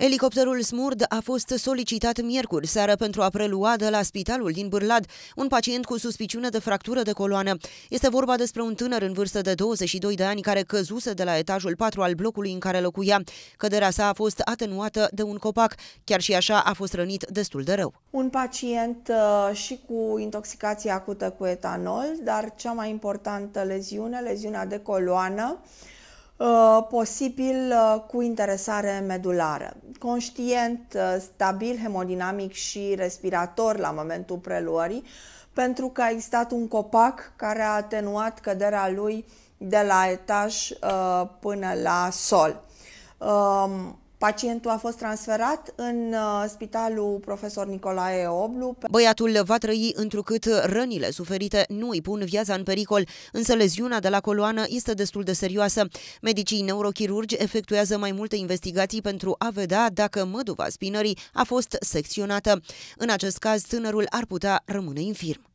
Elicopterul Smurd a fost solicitat miercuri seară pentru a prelua de la spitalul din Bârlad un pacient cu suspiciune de fractură de coloană. Este vorba despre un tânăr în vârstă de 22 de ani care căzuse de la etajul 4 al blocului în care locuia. Căderea sa a fost atenuată de un copac, chiar și așa a fost rănit destul de rău. Un pacient uh, și cu intoxicație acută cu etanol, dar cea mai importantă leziune, leziunea de coloană, Uh, posibil uh, cu interesare medulară. Conștient, uh, stabil, hemodinamic și respirator la momentul preluării, pentru că a existat un copac care a atenuat căderea lui de la etaj până la sol. Um, Pacientul a fost transferat în uh, spitalul profesor Nicolae Oblu. Băiatul va trăi întrucât rănile suferite nu îi pun viața în pericol, însă leziunea de la coloană este destul de serioasă. Medicii neurochirurgi efectuează mai multe investigații pentru a vedea dacă măduva spinării a fost secționată. În acest caz, tânărul ar putea rămâne infirm.